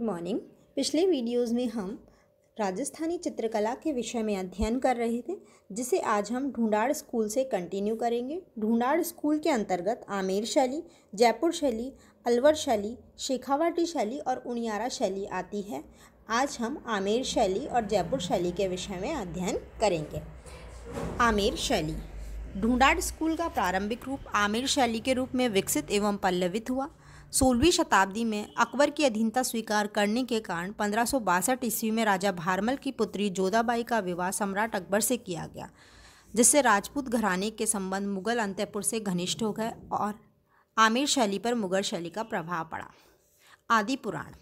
good morning पिछले videos में हम राजस्थानी चित्रकला के विषय में अध्ययन कर रहे थे जिसे आज हम ढूंढाड़ स्कूल से कंटिन्यू करेंगे ढूंढाड़ स्कूल के अंतर्गत आमेर शैली जयपुर शैली अलवर शैली शेखावाटी शैली और उनियारा शैली आती है आज हम आमेर शैली और जयपुर शैली के विषय में अध्ययन करेंगे आमेर शैली ढूंढाड़ स्कूल का प्रारंभिक रूप आमेर शैली के रूप में विकसित एवं पल्लवित हुआ सोलहवीं शताब्दी में अकबर की अधीनता स्वीकार करने के कारण पंद्रह ईस्वी में राजा भारमल की पुत्री जोधाबाई का विवाह सम्राट अकबर से किया गया जिससे राजपूत घराने के संबंध मुगल अंतपुर से घनिष्ठ हो गए और आमिर शैली पर मुगल शैली का प्रभाव पड़ा आदि पुराण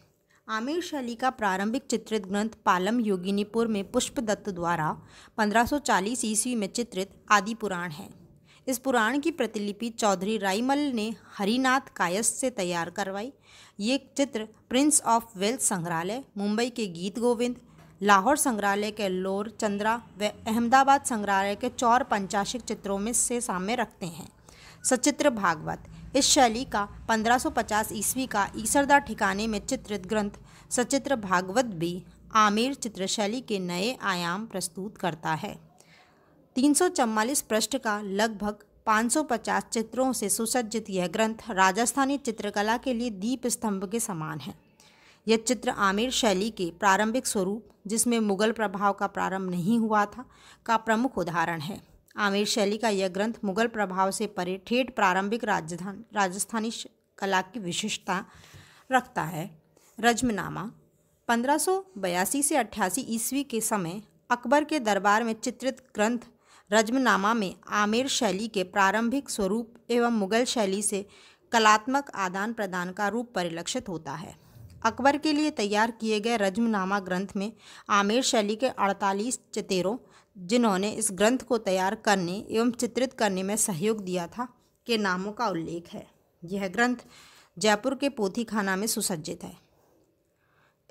आमिर शैली का प्रारंभिक चित्रित ग्रंथ पालम योगिनीपुर में पुष्पदत्त द्वारा 1540 ईस्वी में चित्रित आदि पुराण है इस पुराण की प्रतिलिपि चौधरी राइमल ने हरिनाथ कायस से तैयार करवाई ये चित्र प्रिंस ऑफ वेल्स संग्रहालय मुंबई के गीत गोविंद लाहौर संग्रहालय के लोर चंद्रा व अहमदाबाद संग्रहालय के चौर पंचाशिक चित्रों में से सामने रखते हैं सचित्र भागवत इस शैली का 1550 ईस्वी का ईसरदा ठिकाने में चित्रित ग्रंथ सचित्र भागवत भी आमिर चित्रशैली के नए आयाम प्रस्तुत करता है 344 पृष्ठ का लगभग 550 चित्रों से सुसज्जित यह ग्रंथ राजस्थानी चित्रकला के लिए दीप स्तंभ के समान है यह चित्र आमिर शैली के प्रारंभिक स्वरूप जिसमें मुगल प्रभाव का प्रारंभ नहीं हुआ था का प्रमुख उदाहरण है आमिर शैली का यह ग्रंथ मुगल प्रभाव से परे ठेठ प्रारंभिक राजधान राजस्थानी कला की विशिष्टता रखता है रजमनामा पंद्रह से अट्ठासी ईस्वी के समय अकबर के दरबार में चित्रित ग्रंथ रजमनामा में आमेर शैली के प्रारंभिक स्वरूप एवं मुगल शैली से कलात्मक आदान प्रदान का रूप परिलक्षित होता है अकबर के लिए तैयार किए गए रजमनामा ग्रंथ में आमेर शैली के 48 चितेरों जिन्होंने इस ग्रंथ को तैयार करने एवं चित्रित करने में सहयोग दिया था के नामों का उल्लेख है यह ग्रंथ जयपुर के पोथी खाना में सुसज्जित है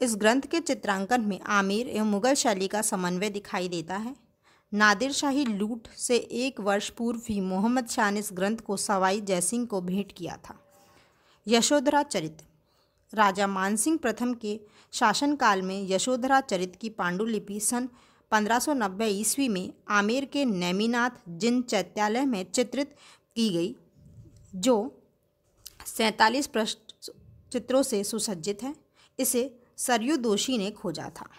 इस ग्रंथ के चित्रांकन में आमिर एवं मुगल शैली का समन्वय दिखाई देता है नादिरशाही लूट से एक वर्ष पूर्व ही मोहम्मद शाह ने इस ग्रंथ को सवाई जयसिंह को भेंट किया था यशोधरा चरित राजा मानसिंह प्रथम के शासनकाल में यशोधरा चरित की पांडुलिपि सन 1590 ईस्वी में आमेर के नैमीनाथ जिन चैत्यालय में चित्रित की गई जो सैंतालीस पृष्ठ चित्रों से सुसज्जित है इसे सरयू दोषी ने खोजा था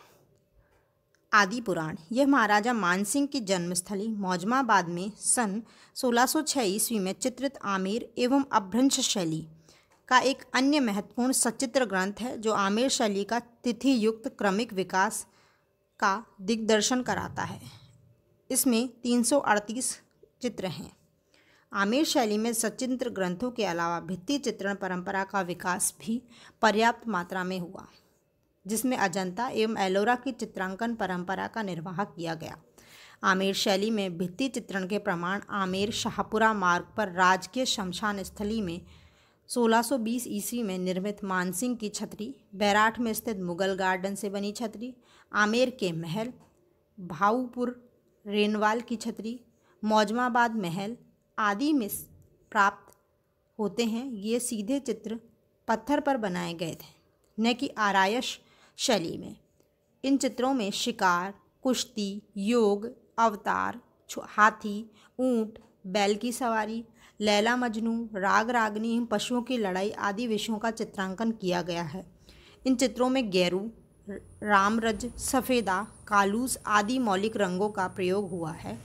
आदि पुराण यह महाराजा मानसिंह की जन्मस्थली मौजमाबाद में सन 1606 ईस्वी में चित्रित आमेर एवं अभ्रंश शैली का एक अन्य महत्वपूर्ण सचित्र ग्रंथ है जो आमेर शैली का तिथि युक्त क्रमिक विकास का दिग्दर्शन कराता है इसमें 338 चित्र हैं आमेर शैली में सचित्र ग्रंथों के अलावा भित्ति चित्रण परंपरा का विकास भी पर्याप्त मात्रा में हुआ जिसमें अजंता एवं एलोरा की चित्रांकन परंपरा का निर्वाह किया गया आमेर शैली में भित्ति चित्रण के प्रमाण आमेर शाहपुरा मार्ग पर राजकीय शमशान स्थली में 1620 ईस्वी में निर्मित मानसिंह की छतरी बैराठ में स्थित मुगल गार्डन से बनी छतरी आमेर के महल भाऊपुर रेनवाल की छतरी मौजमाबाद महल आदि में प्राप्त होते हैं ये सीधे चित्र पत्थर पर बनाए गए थे न कि आरायश शैली में इन चित्रों में शिकार कुश्ती योग अवतार हाथी ऊंट बैल की सवारी लैला मजनू राग रागनी पशुओं की लड़ाई आदि विषयों का चित्रांकन किया गया है इन चित्रों में गैरू रामरज सफ़ेदा कालूस आदि मौलिक रंगों का प्रयोग हुआ है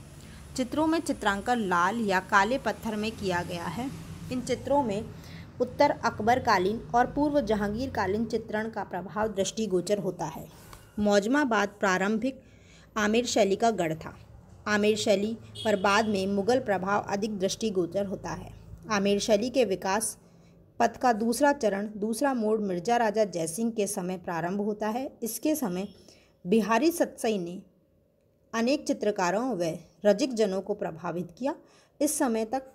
चित्रों में चित्रांकन लाल या काले पत्थर में किया गया है इन चित्रों में उत्तर अकबरकालीन और पूर्व जहांगीरकालीन चित्रण का प्रभाव दृष्टिगोचर होता है मौजमाबाद प्रारंभिक आमिर शैली का गढ़ था आमिर शैली पर बाद में मुग़ल प्रभाव अधिक दृष्टिगोचर होता है आमिर शैली के विकास पथ का दूसरा चरण दूसरा मोड़ मिर्जा राजा जयसिंह के समय प्रारंभ होता है इसके समय बिहारी सत्सई ने अनेक चित्रकारों व रजिकजनों को प्रभावित किया इस समय तक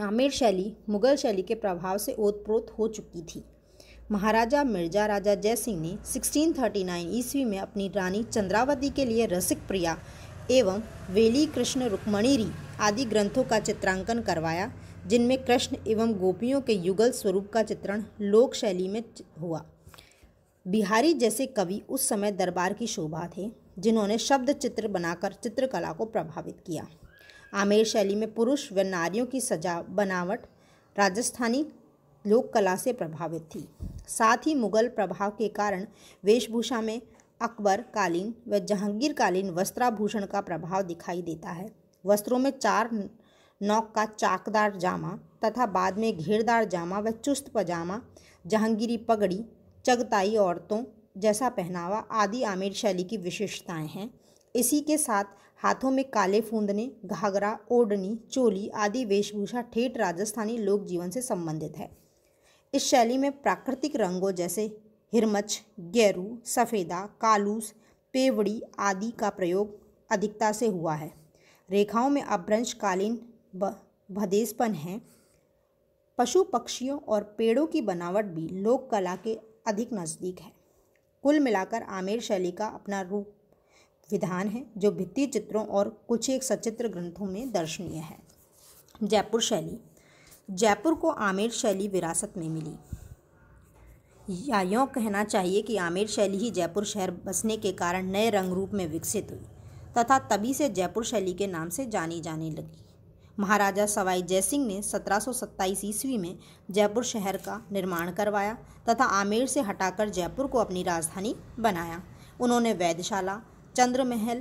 आमेर शैली मुगल शैली के प्रभाव से ओतप्रोत हो चुकी थी महाराजा मिर्जा राजा जय सिंह ने 1639 ईस्वी में अपनी रानी चंद्रावती के लिए रसिक प्रिया एवं वेली कृष्ण रुक्मणिरी आदि ग्रंथों का चित्रांकन करवाया जिनमें कृष्ण एवं गोपियों के युगल स्वरूप का चित्रण लोक शैली में हुआ बिहारी जैसे कवि उस समय दरबार की शोभा थे जिन्होंने शब्द चित्र बनाकर चित्रकला को प्रभावित किया आमेर शैली में पुरुष व नारियों की सजा बनावट राजस्थानी लोक कला से प्रभावित थी साथ ही मुगल प्रभाव के कारण वेशभूषा में अकबर कालीन व जहांगीर कालीन वस्त्राभूषण का प्रभाव दिखाई देता है वस्त्रों में चार नौक का चाकदार जामा तथा बाद में घेरदार जामा व चुस्त पजामा जहांगीरी पगड़ी चगताई औरतों जैसा पहनावा आदि आमिर शैली की विशेषताएं हैं इसी के साथ हाथों में काले फूंदने घाघरा ओढ़नी चोली आदि वेशभूषा ठेठ राजस्थानी लोक जीवन से संबंधित है इस शैली में प्राकृतिक रंगों जैसे हिरमच गेरू सफ़ेदा कालूस पेवड़ी आदि का प्रयोग अधिकता से हुआ है रेखाओं में अभ्रंशकालीन भदेशपन है पशु पक्षियों और पेड़ों की बनावट भी लोक कला के अधिक नज़दीक है कुल मिलाकर आमेर शैली का अपना रूप विधान है जो भित्ति चित्रों और कुछ एक सचित्र ग्रंथों में दर्शनीय है जयपुर शैली जयपुर को आमेर शैली विरासत में मिली या यों कहना चाहिए कि आमेर शैली ही जयपुर शहर बसने के कारण नए रंग रूप में विकसित हुई तथा तभी से जयपुर शैली के नाम से जानी जाने लगी महाराजा सवाई जयसिंह ने सत्रह ईस्वी में जयपुर शहर का निर्माण करवाया तथा आमेर से हटाकर जयपुर को अपनी राजधानी बनाया उन्होंने वैधशाला चंद्र महल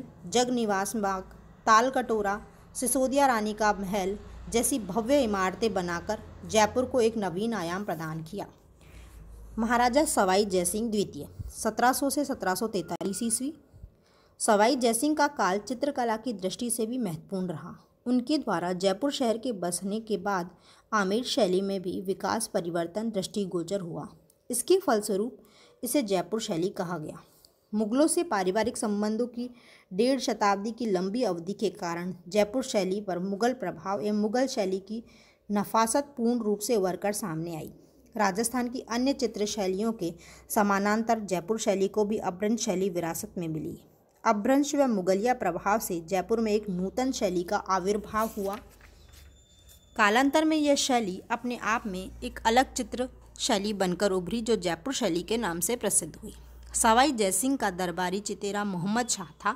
निवास बाग ताल कटोरा सिसोदिया रानी का महल जैसी भव्य इमारतें बनाकर जयपुर को एक नवीन आयाम प्रदान किया महाराजा सवाई जयसिंह द्वितीय 1700 से 1743 ईस्वी सवाई जयसिंह का काल चित्रकला की दृष्टि से भी महत्वपूर्ण रहा उनके द्वारा जयपुर शहर के बसने के बाद आमिर शैली में भी विकास परिवर्तन दृष्टिगोचर हुआ इसके फलस्वरूप इसे जयपुर शैली कहा गया मुगलों से पारिवारिक संबंधों की डेढ़ शताब्दी की लंबी अवधि के कारण जयपुर शैली पर मुगल प्रभाव एवं मुगल शैली की नफासत पूर्ण रूप से उभर सामने आई राजस्थान की अन्य चित्र शैलियों के समानांतर जयपुर शैली को भी अभ्रंश शैली विरासत में मिली अभ्रंश व मुगलिया प्रभाव से जयपुर में एक नूतन शैली का आविर्भाव हुआ कालांतर में यह शैली अपने आप में एक अलग चित्र शैली बनकर उभरी जो जयपुर शैली के नाम से प्रसिद्ध हुई सवाई जयसिंह का दरबारी चितेरा मोहम्मद शाह था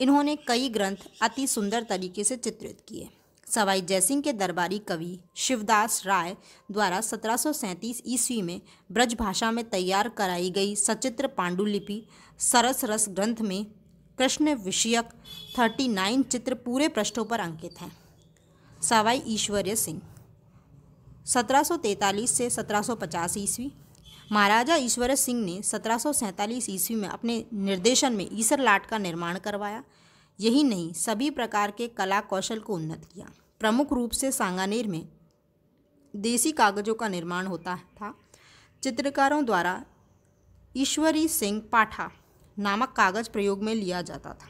इन्होंने कई ग्रंथ अति सुंदर तरीके से चित्रित किए सवाई जयसिंह के दरबारी कवि शिवदास राय द्वारा 1737 ईस्वी में ब्रज भाषा में तैयार कराई गई सचित्र पांडुलिपि सरस रस ग्रंथ में कृष्ण विषयक 39 चित्र पूरे पृष्ठों पर अंकित हैं सवाई ईश्वर्य सिंह 1743 से 1750 ईस्वी महाराजा ईश्वर सिंह ने सत्रह ईस्वी में अपने निर्देशन में ईसर लाट का निर्माण करवाया यही नहीं सभी प्रकार के कला कौशल को उन्नत किया प्रमुख रूप से सांगानेर में देसी कागजों का निर्माण होता था चित्रकारों द्वारा ईश्वरी सिंह पाठा नामक कागज प्रयोग में लिया जाता था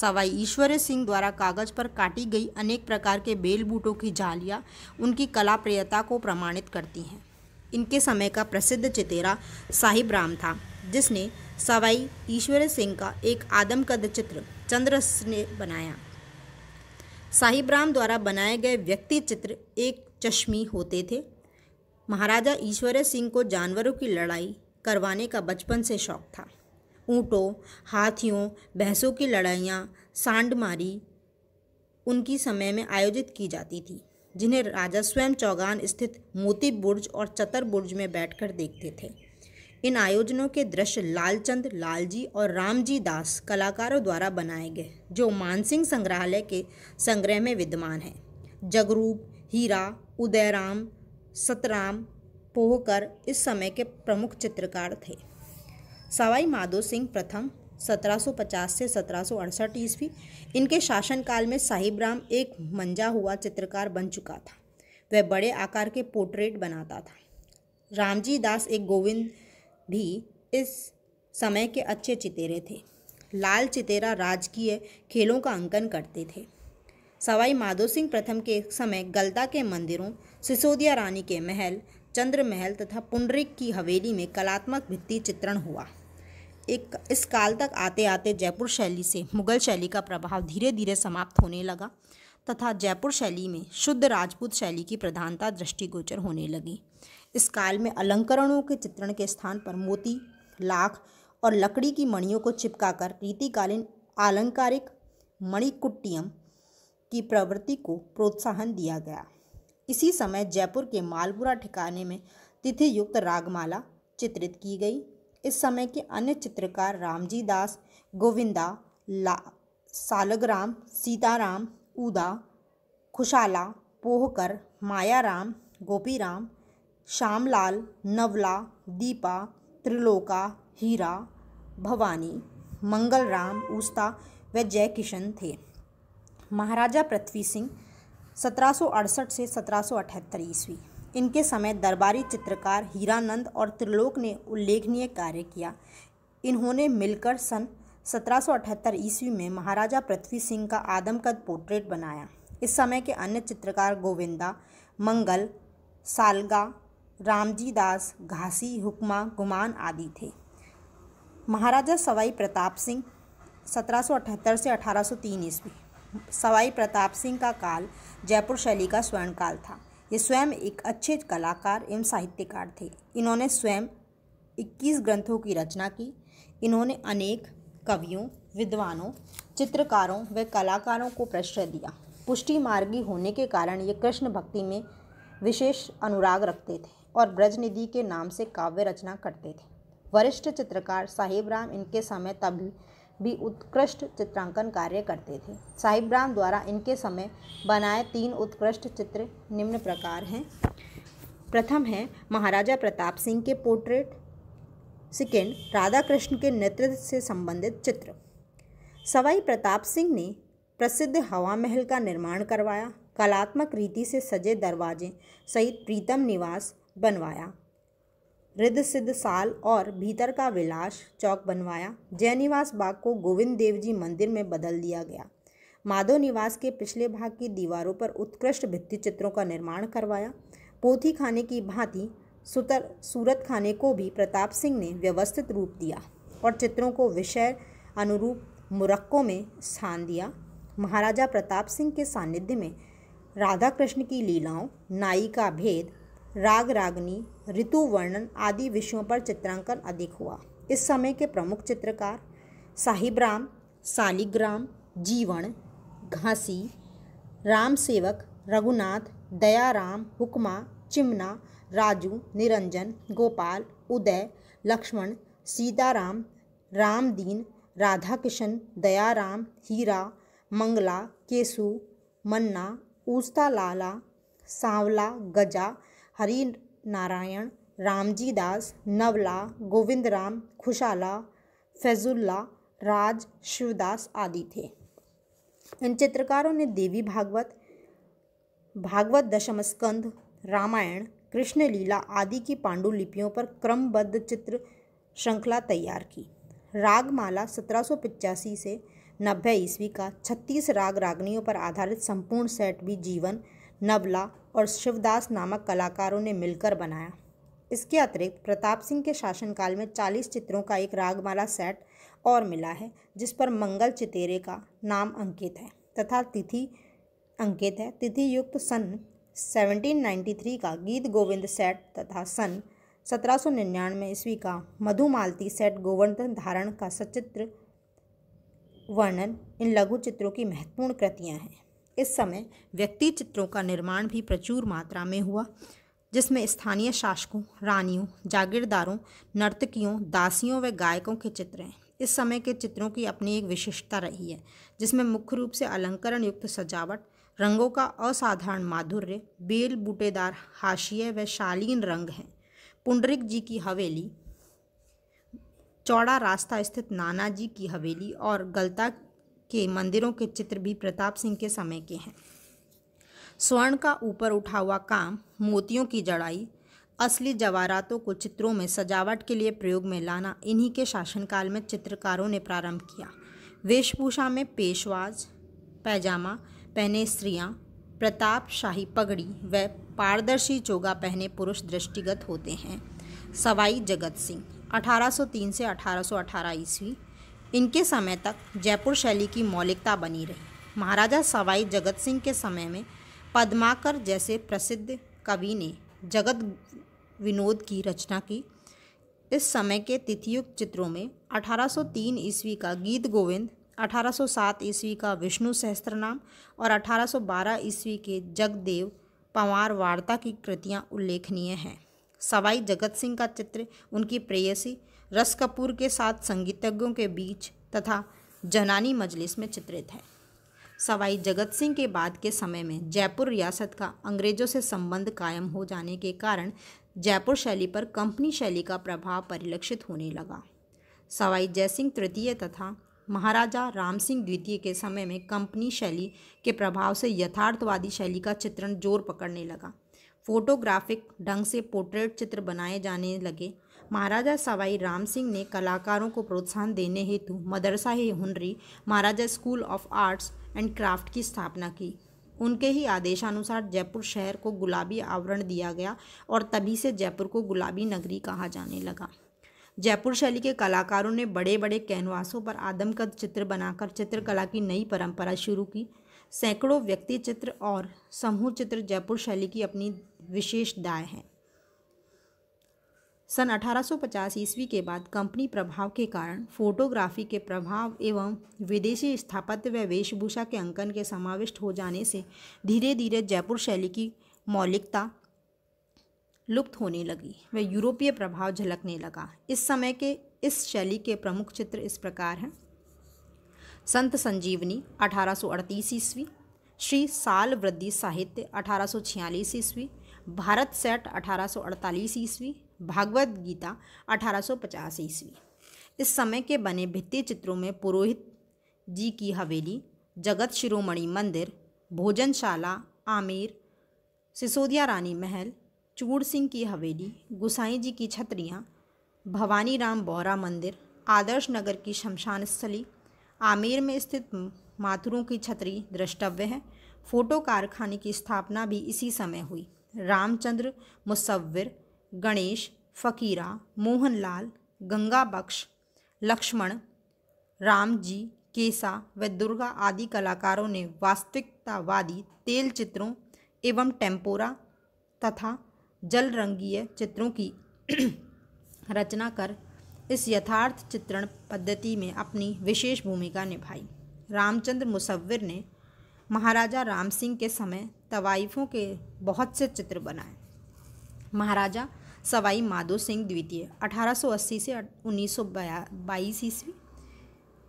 सवाई ईश्वर सिंह द्वारा कागज पर काटी गई अनेक प्रकार के बेल बूटों की झालियाँ उनकी कला प्रियता को प्रमाणित करती हैं इनके समय का प्रसिद्ध चितेरा साहिब राम था जिसने सवाई ईश्वर सिंह का एक आदमकद चित्र चंद्रस ने बनाया साहिब राम द्वारा बनाए गए व्यक्ति चित्र एक चश्मी होते थे महाराजा ईश्वर सिंह को जानवरों की लड़ाई करवाने का बचपन से शौक था ऊँटों हाथियों भैंसों की लड़ाइयाँ सांड मारी उनकी समय में आयोजित की जाती थी जिन्हें राजा स्वयं चौगान स्थित मोती बुर्ज और चतर बुर्ज में बैठकर देखते थे इन आयोजनों के दृश्य लालचंद लालजी और रामजी दास कलाकारों द्वारा बनाए गए जो मानसिंह संग्रहालय के संग्रह में विद्यमान हैं जगरूप हीरा उदयराम सतराम पोहकर इस समय के प्रमुख चित्रकार थे सवाई माधो सिंह प्रथम 1750 से सत्रह ईस्वी इनके शासनकाल में साहिब राम एक मंजा हुआ चित्रकार बन चुका था वह बड़े आकार के पोर्ट्रेट बनाता था रामजी दास एक गोविंद भी इस समय के अच्छे चितेरे थे लाल चितेरा राजकीय खेलों का अंकन करते थे सवाई माधो सिंह प्रथम के समय गलता के मंदिरों सिसोदिया रानी के महल चंद्र महल तथा पुंडरिक की हवेली में कलात्मक भित्ति चित्रण हुआ एक इस काल तक आते आते जयपुर शैली से मुगल शैली का प्रभाव धीरे धीरे समाप्त होने लगा तथा जयपुर शैली में शुद्ध राजपूत शैली की प्रधानता दृष्टिगोचर होने लगी इस काल में अलंकरणों के चित्रण के स्थान पर मोती लाख और लकड़ी की मणियों को चिपकाकर रीतिकालीन आलंकारिक मणिकुट्टियम की प्रवृत्ति को प्रोत्साहन दिया गया इसी समय जयपुर के मालपुरा ठिकाने में तिथि युक्त रागमाला चित्रित की गई इस समय के अन्य चित्रकार रामजी दास गोविंदा ला सालगराम सीताराम उदा खुशाला पोहकर मायाराम गोपीराम श्यामलाल नवला दीपा त्रिलोका हीरा भवानी मंगलराम उस्ता व जय किशन थे महाराजा पृथ्वी सिंह सत्रह से सत्रह सौ अठहत्तर ईस्वी इनके समय दरबारी चित्रकार हीरानंद और त्रिलोक ने उल्लेखनीय कार्य किया इन्होंने मिलकर सन 1778 ईस्वी में महाराजा पृथ्वी सिंह का आदमकद पोर्ट्रेट बनाया इस समय के अन्य चित्रकार गोविंदा मंगल सालगा रामजी दास घासी हुक्मा गुमान आदि थे महाराजा सवाई प्रताप सिंह 1778 से 1803 ईस्वी सवाई प्रताप सिंह का काल जयपुर शैली का स्वर्णकाल था ये स्वयं एक अच्छे कलाकार एवं साहित्यकार थे इन्होंने स्वयं 21 ग्रंथों की रचना की इन्होंने अनेक कवियों विद्वानों चित्रकारों व कलाकारों को प्रश्रय दिया पुष्टि मार्गी होने के कारण ये कृष्ण भक्ति में विशेष अनुराग रखते थे और ब्रजनिधि के नाम से काव्य रचना करते थे वरिष्ठ चित्रकार साहिब राम इनके समय तभी भी उत्कृष्ट चित्रांकन कार्य करते थे राम द्वारा इनके समय बनाए तीन उत्कृष्ट चित्र निम्न प्रकार हैं प्रथम है महाराजा प्रताप सिंह के पोर्ट्रेट सेकेंड राधा कृष्ण के नेतृत्व से संबंधित चित्र सवाई प्रताप सिंह ने प्रसिद्ध हवा महल का निर्माण करवाया कलात्मक रीति से सजे दरवाजे सहित प्रीतम निवास बनवाया रिद्ध सिद्ध साल और भीतर का विलास चौक बनवाया जयनिवास बाग को गोविंद देव जी मंदिर में बदल दिया गया माधव निवास के पिछले भाग की दीवारों पर उत्कृष्ट भित्ति चित्रों का निर्माण करवाया पोथी खाने की भांति सुतर सूरत खाने को भी प्रताप सिंह ने व्यवस्थित रूप दिया और चित्रों को विषय अनुरूप मुरक्कों में स्थान दिया महाराजा प्रताप सिंह के सानिध्य में राधा कृष्ण की लीलाओं नाई का भेद राग रागनी ऋतु वर्णन आदि विषयों पर चित्रांकन अधिक हुआ इस समय के प्रमुख चित्रकार साहिबराम सालिग्राम जीवन घासी राम सेवक रघुनाथ दयाराम हुक्मा चिमना राजू निरंजन गोपाल उदय लक्ष्मण सीताराम रामदीन राधा दया दयाराम हीरा मंगला केसु मन्ना ऊस्ता लाला सांवला गजा हरी नारायण रामजी दास नवला गोविंद राम खुशाला फैजुल्ला राज शिवदास आदि थे इन चित्रकारों ने देवी भागवत भागवत दशम स्कंध रामायण कृष्ण लीला आदि की पांडुलिपियों पर क्रमबद्ध चित्र श्रृंखला तैयार की रागमाला सत्रह से नब्बे ईस्वी का छत्तीस राग रागनियों पर आधारित संपूर्ण सेट भी जीवन नवला और शिवदास नामक कलाकारों ने मिलकर बनाया इसके अतिरिक्त प्रताप सिंह के शासनकाल में 40 चित्रों का एक रागमाला सेट और मिला है जिस पर मंगल चितेरे का नाम अंकित है तथा तिथि अंकित है तिथि युक्त सन 1793 का गीत गोविंद सेट तथा सन 1799 ईस्वी का मधुमालती सेट गोवर्धन धारण का सचित्र वर्णन इन लघु चित्रों की महत्वपूर्ण कृतियाँ हैं इस समय व्यक्ति चित्रों का निर्माण भी प्रचुर मात्रा में हुआ जिसमें स्थानीय शासकों रानियों जागीरदारों नर्तकियों दासियों व गायकों के चित्र हैं इस समय के चित्रों की अपनी एक विशिष्टता रही है जिसमें मुख्य रूप से अलंकरण युक्त सजावट रंगों का असाधारण माधुर्य बेल बूटेदार हाशिए व शालीन रंग हैं पुंडरिक जी की हवेली चौड़ा रास्ता स्थित नाना जी की हवेली और गलता के मंदिरों के चित्र भी प्रताप सिंह के समय के हैं स्वर्ण का ऊपर उठा हुआ काम मोतियों की जड़ाई असली जवारातों को चित्रों में सजावट के लिए प्रयोग में लाना इन्हीं के शासनकाल में चित्रकारों ने प्रारंभ किया वेशभूषा में पेशवाज पैजामा पहने स्त्रियां, प्रताप शाही पगड़ी व पारदर्शी चोगा पहने पुरुष दृष्टिगत होते हैं सवाई जगत सिंह 1803 से 1818 ईस्वी इनके समय तक जयपुर शैली की मौलिकता बनी रही महाराजा सवाई जगत सिंह के समय में पद्माकर जैसे प्रसिद्ध कवि ने जगत विनोद की रचना की इस समय के तिथियुक्त चित्रों में 1803 ईस्वी का गीत गोविंद 1807 ईस्वी का विष्णु सहस्त्रनाम और 1812 ईस्वी के जगदेव पंवार वार्ता की कृतियां उल्लेखनीय हैं सवाई जगत सिंह का चित्र उनकी प्रेयसी रस कपूर के साथ संगीतज्ञों के बीच तथा जनानी मजलिस में चित्रित है सवाई जगत सिंह के बाद के समय में जयपुर रियासत का अंग्रेजों से संबंध कायम हो जाने के कारण जयपुर शैली पर कंपनी शैली का प्रभाव परिलक्षित होने लगा सवाई जयसिंह तृतीय तथा महाराजा राम सिंह द्वितीय के समय में कंपनी शैली के प्रभाव से यथार्थवादी शैली का चित्रण जोर पकड़ने लगा फोटोग्राफिक ढंग से पोर्ट्रेट चित्र बनाए जाने लगे महाराजा सवाई राम सिंह ने कलाकारों को प्रोत्साहन देने हेतु मदरसा ही हुनरी Maharaja school of arts and craft की स्थापना की उनके ही आदेशानुसार जयपुर शहर को गुलाबी आवरण दिया गया और तभी से जयपुर को गुलाबी नगरी कहा जाने लगा जयपुर शैली के कलाकारों ने बड़े बड़े कैनवासों पर आदमकद चित्र बनाकर चित्रकला की नई परंपरा शुरू की सैकड़ों व्यक्ति चित्र और समूह चित्र जयपुर शैली की अपनी विशेष दाय है सन 1850 ईस्वी के बाद कंपनी प्रभाव के कारण फोटोग्राफी के प्रभाव एवं विदेशी स्थापत्य व वेशभूषा के अंकन के समाविष्ट हो जाने से धीरे धीरे जयपुर शैली की मौलिकता लुप्त होने लगी व यूरोपीय प्रभाव झलकने लगा इस समय के इस शैली के प्रमुख चित्र इस प्रकार हैं संत संजीवनी 1838 ईस्वी श्री साल वृद्धि साहित्य 1846 ईस्वी भारत सेट 1848 ईस्वी भागवत गीता 1850 ईस्वी इस समय के बने भित्ति चित्रों में पुरोहित जी की हवेली जगत शिरोमणि मंदिर भोजनशाला आमेर सिसोदिया रानी महल चूड़ सिंह की हवेली गुसाई जी की छतरियाँ भवानी राम बौरा मंदिर आदर्श नगर की शमशान स्थली आमेर में स्थित माथुरों की छतरी द्रष्टव्य है फोटो कारखाने की स्थापना भी इसी समय हुई रामचंद्र मुसव्विर गणेश फ़कीरा मोहनलाल गंगा बख्श लक्ष्मण राम जी केसा व दुर्गा आदि कलाकारों ने वास्तविकतावादी तेल चित्रों एवं टेम्पोरा तथा जल रंगीय चित्रों की रचना कर इस यथार्थ चित्रण पद्धति में अपनी विशेष भूमिका निभाई रामचंद्र मुसविर ने महाराजा राम सिंह के समय तवाइफों के बहुत से चित्र बनाए महाराजा सवाई माधो सिंह द्वितीय 1880 से उन्नीस सौ बाईस ईस्वी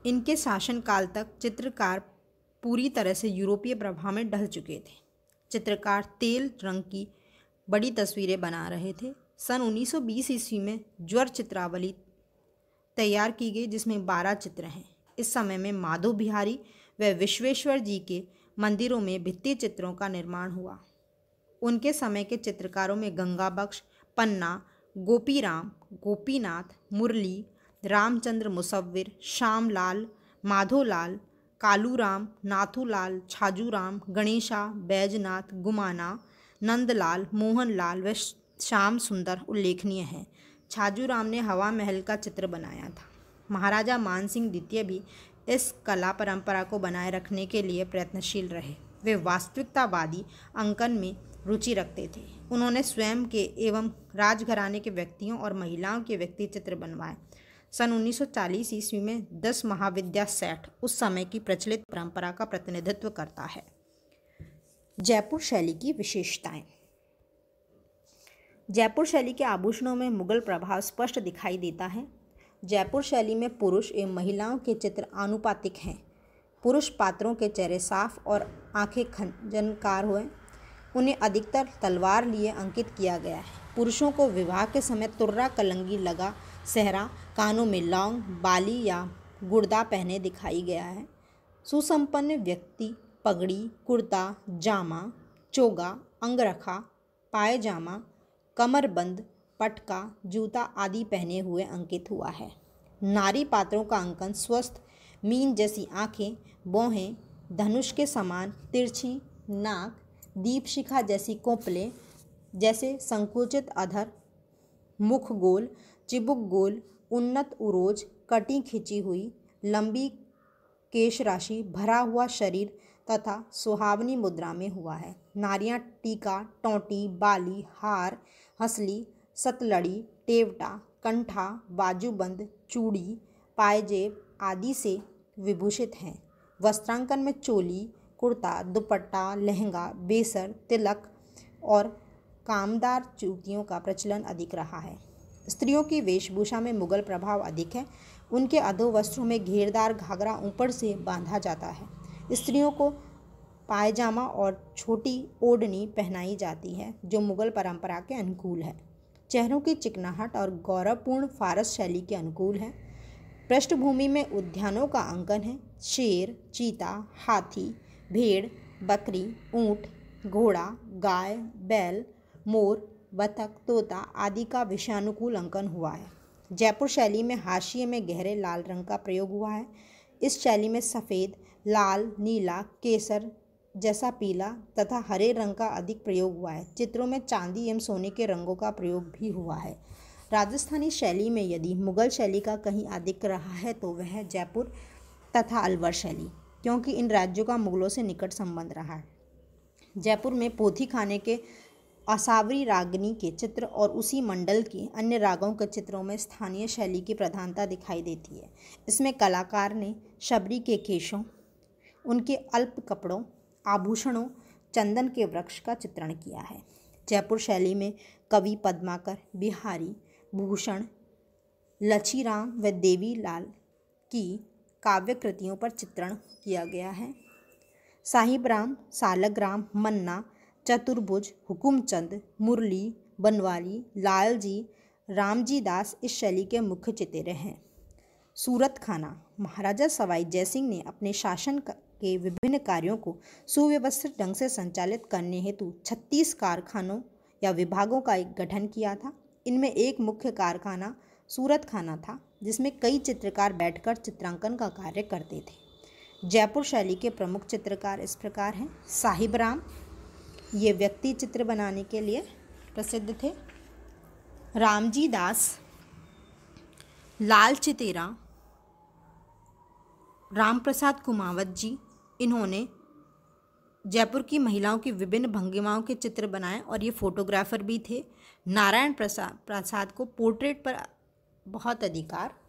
इनके शासनकाल तक चित्रकार पूरी तरह से यूरोपीय प्रभाव में ढल चुके थे चित्रकार तेल रंग की बड़ी तस्वीरें बना रहे थे सन 1920 ईस्वी में ज्वर चित्रावली तैयार की गई जिसमें बारह चित्र हैं इस समय में माधो बिहारी व विश्वेश्वर जी के मंदिरों में भित्ति चित्रों का निर्माण हुआ उनके समय के चित्रकारों में गंगा बख्श पन्ना गोपीराम गोपीनाथ मुरली रामचंद्र मुसविर श्यामलाल माधोलाल कालूराम नाथूलाल छाजूराम गणेशा बैजनाथ गुमाना नंदलाल मोहनलाल व श्याम सुंदर उल्लेखनीय हैं छाजूराम ने हवा महल का चित्र बनाया था महाराजा मानसिंह द्वितीय भी इस कला परंपरा को बनाए रखने के लिए प्रयत्नशील रहे वे वास्तविकतावादी अंकन में रुचि रखते थे उन्होंने स्वयं के एवं राजघराने के व्यक्तियों और महिलाओं के व्यक्ति चित्र बनवाए सन 1940 ईस्वी में दस महाविद्या सेठ उस समय की प्रचलित परंपरा का प्रतिनिधित्व करता है जयपुर शैली की विशेषताएं जयपुर शैली के आभूषणों में मुगल प्रभाव स्पष्ट दिखाई देता है जयपुर शैली में पुरुष एवं महिलाओं के चित्र आनुपातिक हैं पुरुष पात्रों के चेहरे साफ और आंखें खंजनकार हुए उन्हें अधिकतर तलवार लिए अंकित किया गया है पुरुषों को विवाह के समय तुर्रा कलंगी लगा सहरा कानों में लौंग बाली या गुर्दा पहने दिखाई गया है सुसंपन्न व्यक्ति पगड़ी कुर्ता जामा चोगा अंगरखा पायजामा कमरबंद पटका जूता आदि पहने हुए अंकित हुआ है नारी पात्रों का अंकन स्वस्थ मीन जैसी आँखें बोहें धनुष के समान तिरछी नाक दीपशिखा जैसी कोपलें जैसे संकुचित अधर मुख गोल चिबुक गोल उन्नत उरोज कटी खिंची हुई लंबी केश राशि भरा हुआ शरीर तथा सुहावनी मुद्रा में हुआ है नारियाँ टीका टोंटी बाली हार हंसली सतलड़ी टेवटा कंठा बाजूबंद चूड़ी पायजेब आदि से विभूषित हैं वस्त्रांकन में चोली कुर्ता दुपट्टा लहंगा बेसर तिलक और कामदार चूतियों का प्रचलन अधिक रहा है स्त्रियों की वेशभूषा में मुगल प्रभाव अधिक है उनके अधो वस्त्रों में घेरदार घाघरा ऊपर से बांधा जाता है स्त्रियों को पायजामा और छोटी ओढ़नी पहनाई जाती है जो मुगल परंपरा के अनुकूल है चेहरों की चिकनाहट और गौरवपूर्ण फारस शैली के अनुकूल है पृष्ठभूमि में उद्यानों का अंकन है शेर चीता हाथी भेड़ बकरी ऊँट घोड़ा गाय बैल मोर बतख तोता आदि का विषाणुकूल अंकन हुआ है जयपुर शैली में हाशिए में गहरे लाल रंग का प्रयोग हुआ है इस शैली में सफ़ेद लाल नीला केसर जैसा पीला तथा हरे रंग का अधिक प्रयोग हुआ है चित्रों में चांदी एवं सोने के रंगों का प्रयोग भी हुआ है राजस्थानी शैली में यदि मुगल शैली का कहीं अधिक रहा है तो वह जयपुर तथा अलवर शैली क्योंकि इन राज्यों का मुगलों से निकट संबंध रहा है जयपुर में पोथी खाने के असावरी रागनी के चित्र और उसी मंडल की अन्य रागों के चित्रों में स्थानीय शैली की प्रधानता दिखाई देती है इसमें कलाकार ने शबरी के केशों उनके अल्प कपड़ों आभूषणों चंदन के वृक्ष का चित्रण किया है जयपुर शैली में कवि पद्माकर बिहारी भूषण लचीराम व देवीलाल की काव्य कृतियों पर चित्रण किया गया है साहिब सालक सालग्राम मन्ना चतुर्भुज हुकुमचंद मुरली बनवाली लाल जी रामजी दास इस शैली के मुख्य चितेरे हैं सूरत खाना महाराजा सवाई जयसिंह ने अपने शासन के विभिन्न कार्यों को सुव्यवस्थित ढंग से संचालित करने हेतु छत्तीस कारखानों या विभागों का एक गठन किया था इनमें एक मुख्य कारखाना सूरत खाना था जिसमें कई चित्रकार बैठकर चित्रांकन का कार्य करते थे जयपुर शैली के प्रमुख चित्रकार इस प्रकार हैं साहिब राम ये व्यक्ति चित्र बनाने के लिए प्रसिद्ध थे रामजी दास लाल चितेरा राम प्रसाद कुमावत जी इन्होंने जयपुर की महिलाओं की विभिन्न भंगिमाओं के चित्र बनाए और ये फोटोग्राफर भी थे नारायण प्रसाद प्रसाद को पोर्ट्रेट पर बहुत अधिकार